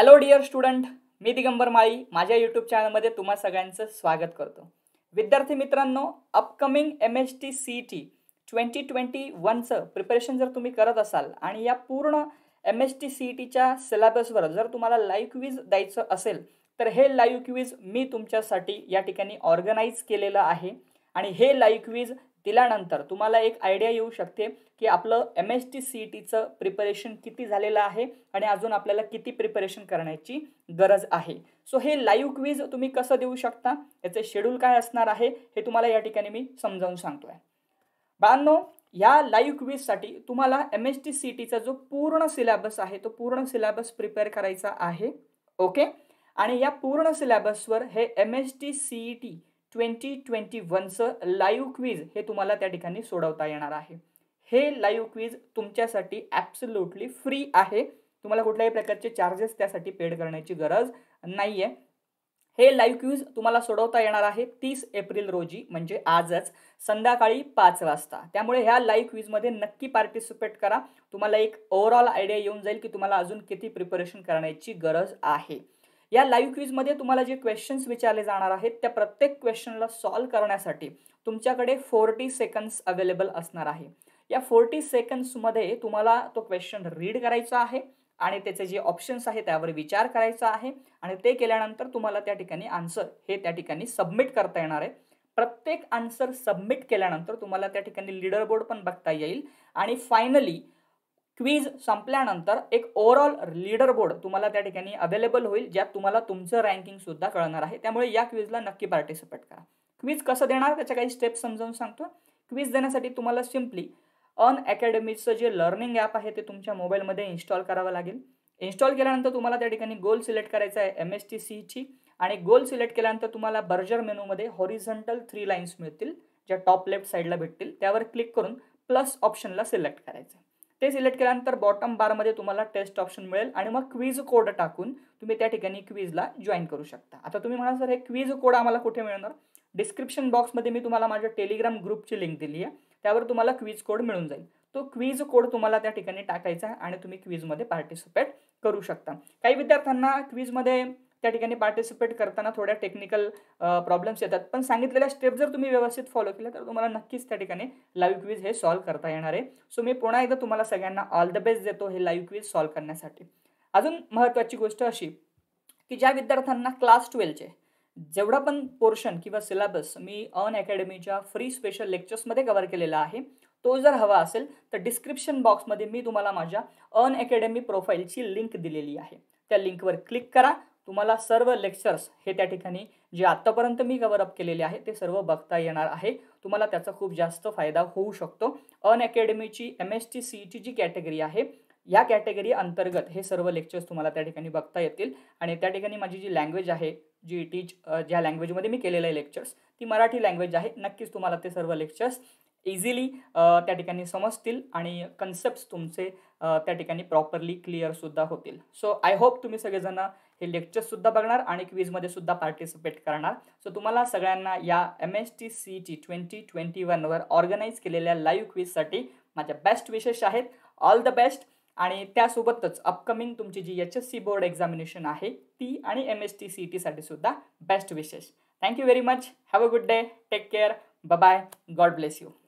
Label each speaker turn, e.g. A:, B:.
A: hello dear student मी दिगंबर माळी माझ्या YouTube चॅनलमध्ये तुम्हा सगळ्यांचं स्वागत करतो विद्यार्थी मित्रांनो upcoming M H T C T twenty twenty वनचं प्रिपरेशन जर तुम्ही करत असाल आणि या पूर्ण एम एस टी सी टीच्या सिलेबसवर जर तुम्हाला लाईव्ह क्विज द्यायचं असेल तर हे लाईव्ह क्विज मी तुमच्यासाठी या ठिकाणी ऑर्गनाईज केलेलं आहे आणि हे लाईव्ह क्विज दिल्यानंतर तुम्हाला एक आयडिया येऊ शकते की आपलं M S T C E टीचं प्रिपरेशन किती झालेलं आहे आणि अजून आपल्याला किती प्रिपरेशन करण्याची गरज आहे सो हे लाईव्ह क्वीज तुम्ही कसं देऊ शकता याचे शेड्यूल काय असणार आहे हे तुम्हाला या ठिकाणी मी समजावून सांगतो आहे बाळांनो या लाईव्ह क्विजसाठी तुम्हाला एम एस टी सी टीचा जो पूर्ण सिलेबस आहे तो पूर्ण सिलेबस प्रिपेअर करायचा आहे ओके आणि या पूर्ण सिलेबसवर हे M S T C E T twenty twenty वनचं लाईव्ह क्विज हे तुम्हाला त्या ठिकाणी सोडवता येणार आहे हे लाईव्ह क्विज तुमच्यासाठी ॲप्सल्युटली फ्री आहे तुम्हाला कुठल्याही प्रकारचे चार्जेस त्यासाठी पेड करण्याची गरज नाही आहे हे लाईव्ह क्विज तुम्हाला सोडवता येणार आहे तीस एप्रिल रोजी म्हणजे आजच संध्याकाळी पाच वाजता त्यामुळे ह्या लाईव्ह क्वीजमध्ये नक्की पार्टिसिपेट करा तुम्हाला एक ओव्हरऑल आयडिया येऊन जाईल की तुम्हाला अजून किती प्रिपरेशन करण्याची गरज आहे या लाईव्ह क्विजमध्ये तुम्हाला जे क्वेश्चन्स विचारले जाणार आहेत त्या प्रत्येक क्वेश्चनला सॉल्व्ह करण्यासाठी तुमच्याकडे फोर्टी सेकंड्स अवेलेबल असणार आहे या फोर्टी सेकंड्समध्ये तुम्हाला तो क्वेश्चन रीड करायचा आहे आणि त्याचे जे ऑप्शन्स आहे त्यावर विचार करायचा आहे आणि ते केल्यानंतर तुम्हाला त्या ठिकाणी आन्सर हे त्या ठिकाणी सबमिट करता येणार आहे प्रत्येक आन्सर सबमिट केल्यानंतर तुम्हाला त्या ठिकाणी लिडर बोर्ड पण बघता येईल आणि फायनली क्वीज संपल्यानंतर एक ओव्हरऑल लीडर बोर्ड तुम्हाला त्या ठिकाणी अवेलेबल होईल ज्यात तुम्हाला तुमचं रँकिंगसुद्धा कळणार आहे त्यामुळे या क्वीजला नक्की पार्टिसिपेट करा क्वीज कसं देणार त्याच्या काही स्टेप्स समजावून सांगतो क्वीज देण्यासाठी तुम्हाला सिम्पली अन अकॅडमीचं जे लर्निंग ॲप आहे ते तुमच्या मोबाईलमध्ये इन्स्टॉल करावं लागेल इन्स्टॉल केल्यानंतर तुम्हाला त्या ठिकाणी गोल सिलेक्ट करायचं आहे एम एस टी सीची आणि गोल सिलेक्ट केल्यानंतर तुम्हाला बर्जर मेनूमध्ये हॉरिझंटल थ्री लाईन्स मिळतील ज्या टॉप लेफ्ट साईडला भेटतील त्यावर क्लिक करून प्लस ऑप्शनला सिलेक्ट करायचं आहे ते सिलेक्ट केल्यानंतर बॉटम बारमध्ये तुम्हाला टेस्ट ऑप्शन मिळेल आणि मग क्वीज कोड टाकून तुम्ही त्या ठिकाणी क्वीजला जॉईन करू शकता आता तुम्ही म्हणाल सर हे क्वीज कोड आम्हाला कुठे मिळणार डिस्क्रिप्शन बॉक्समध्ये मी तुम्हाला माझ्या टेलिग्राम ग्रुपची लिंक दिली आहे त्यावर तुम्हाला क्वीज कोड मिळून जाईल तो क्वीज कोड तुम्हाला त्या ठिकाणी टाकायचा आहे आणि तुम्ही क्वीजमध्ये पार्टिसिपेट करू शकता काही विद्यार्थ्यांना क्वीजमध्ये त्या ठिकाणी पार्टिसिपेट करताना थोड्या टेक्निकल प्रॉब्लेम्स येतात पण सांगितलेल्या स्टेप जर तुम्ही व्यवस्थित फॉलो केल्या तर तुम्हाला नक्कीच त्या ठिकाणी लाईव्ह क्विज हे सॉल्व्ह करता येणार आहे सो मी पुन्हा एकदा तुम्हाला सगळ्यांना ऑल द बेस्ट देतो हे लाईव्ह क्विज सॉल्व्ह करण्यासाठी अजून महत्त्वाची गोष्ट अशी की ज्या विद्यार्थ्यांना क्लास ट्वेल्वचे जेवढा पण पोर्शन किंवा सिलेबस मी अन अकॅडमीच्या फ्री स्पेशल लेक्चर्समध्ये कव्हर केलेला आहे तो जर हवा असेल तर डिस्क्रिप्शन बॉक्समध्ये मी तुम्हाला माझ्या अन अकॅडमी प्रोफाईलची लिंक दिलेली आहे त्या लिंकवर क्लिक करा तुम्हाला सर्व लेक्चर्स हे त्या ठिकाणी जे आत्तापर्यंत मी अप केलेले आहे ते सर्व बघता येणार आहे तुम्हाला त्याचा खूप जास्त फायदा होऊ शकतो अन अकॅडमीची एम एस टी सी जी कॅटेगरी आहे या कॅटेगरी अंतर्गत हे सर्व लेक्चर्स तुम्हाला त्या ठिकाणी बघता येतील आणि त्या ठिकाणी माझी जी लँग्वेज आहे जी टीच ज्या लँग्वेजमध्ये मी केलेलं आहे लेक्चर्स ती मराठी लँग्वेज आहे नक्कीच तुम्हाला ते सर्व लेक्चर्स इझिली त्या ठिकाणी समजतील आणि कन्सेप्ट्स तुमचे त्या ठिकाणी प्रॉपरली क्लिअरसुद्धा होतील सो आय होप तुम्ही सगळेजण हे लेक्चरसुद्धा बघणार आणि क्वीजमध्ये सुद्धा पार्टिसिपेट करणार सो तुम्हाला सगळ्यांना या M S T C T twenty twenty वनवर ऑर्गनाईज केलेल्या लाईव्ह क्वीजसाठी माझ्या बेस्ट विशेष आहेत ऑल द बेस्ट आणि त्यासोबतच अपकमिंग तुमची जी H S C board examination आहे ती आणि एम एस टी सी टीसाठी e सुद्धा बेस्ट विशेष thank you very much have a good day take care bye God bless you